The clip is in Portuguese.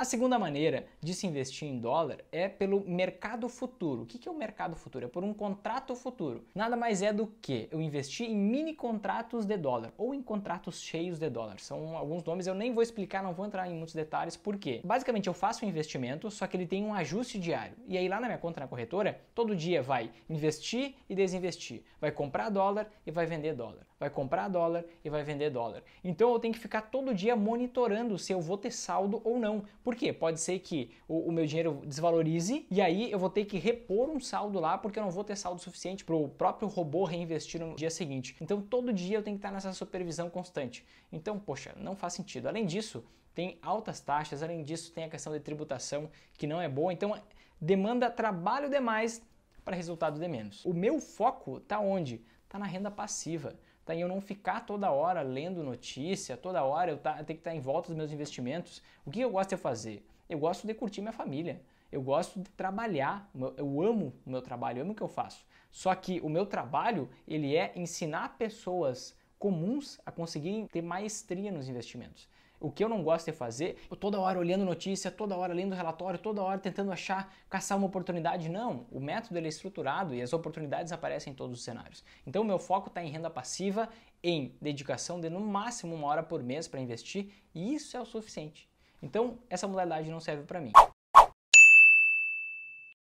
A segunda maneira de se investir em dólar é pelo mercado futuro. O que é o mercado futuro? É por um contrato futuro. Nada mais é do que eu investir em mini contratos de dólar ou em contratos cheios de dólar. São alguns nomes, eu nem vou explicar, não vou entrar em muitos detalhes, porque basicamente eu faço um investimento, só que ele tem um ajuste diário. E aí lá na minha conta na corretora, todo dia vai investir e desinvestir. Vai comprar dólar e vai vender dólar. Vai comprar dólar e vai vender dólar. Então eu tenho que ficar todo dia monitorando se eu vou ter saldo ou não por quê? Pode ser que o, o, meu dinheiro desvalorize e aí eu vou ter que repor um saldo lá porque eu não vou ter saldo suficiente para o próprio robô reinvestir no dia seguinte. Então todo dia eu tenho que estar nessa supervisão constante. Então, poxa, não faz sentido. Além disso, tem altas taxas, além disso, tem a questão de tributação que não é boa. Então, demanda trabalho demais para resultado de menos. O meu foco está onde? Está na renda passiva tá? E eu não ficar toda hora lendo notícia, toda hora eu, tá, eu tenho que estar tá em volta dos meus investimentos. O que eu gosto de fazer? Eu gosto de curtir minha família. Eu gosto de trabalhar, eu amo o meu trabalho, eu amo o que eu faço. Só que o meu trabalho, ele é ensinar pessoas comuns a conseguirem ter maestria nos investimentos. O que eu não gosto de é fazer, eu toda hora olhando notícia, toda hora lendo relatório, toda hora tentando achar, caçar uma oportunidade. Não, o método ele é estruturado e as oportunidades aparecem em todos os cenários. Então, o meu foco está em renda passiva, em dedicação de no máximo uma hora por mês para investir, e isso é o suficiente. Então, essa modalidade não serve para mim.